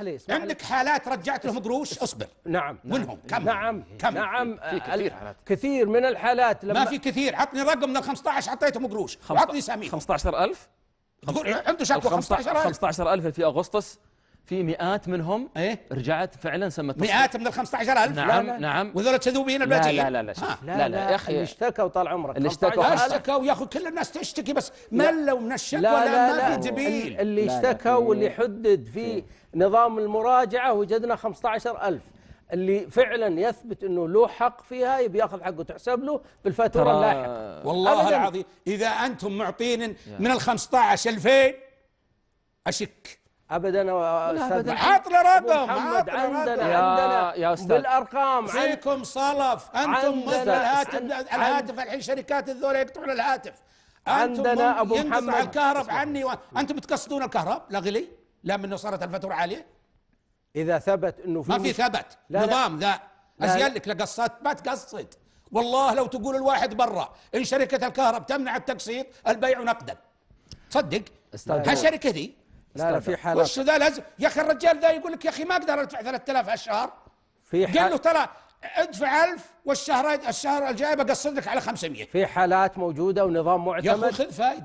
اسمح لي اسمح عندك حالات رجعت لهم قروش اصبر نعم منهم نعم كم نعم كم نعم في كثير حالات كثير من الحالات لما ما في كثير عطني رقم من ال 15 حطيتهم قروش وعطني سامي 15000 عنده شكوى 15000 15000 في اغسطس في مئات منهم ايه رجعت فعلا سمت مئات من ال 15000 نعم لا نعم. لا نعم وذول كذوبين الباجيين لا لا لا لا, لا, لا, لا يا اخي اللي اشتكوا طال عمرك اللي اشتكوا اشتكوا يا اخي كل الناس تشتكي بس ملوا من الشكوى لا لا ما في دبيل إيه. اللي اشتكوا إيه. واللي حدد في إيه. نظام المراجعه وجدنا 15000 اللي فعلا يثبت انه له حق فيها يبي ياخذ حقه تحسب له بالفاتوره اللاحقه والله العظيم اذا انتم معطين من ال 15 2000 اشك ابدا استاذ عطله رقم محمد عندنا يا عندنا يا استاذ بالارقام فيكم صلف انتم مثل الهاتف الهاتف الحين شركات الذول يقطعون الهاتف عندنا ابو محمد على الكهرب عني انتم تقصدون الكهرب لا غلي لا منه صارت الفاتوره عاليه اذا ثبت انه في ما في ثبت لا نظام ذا ازين لك لا قصدت ما تقصد والله لو تقول الواحد برا ان شركه الكهرب تمنع التقسيط البيع نقدا تصدق هالشركه ذي لا لا في حالات وش ذا لازم يا اخي الرجال ذا يقول لك يا اخي ما اقدر ادفع 3000 الشهر في حال قال له ترى ادفع 1000 والشهر الشهر الجاي بقصد لك على 500 في حالات موجوده ونظام معتمد يا اخي خذ فائده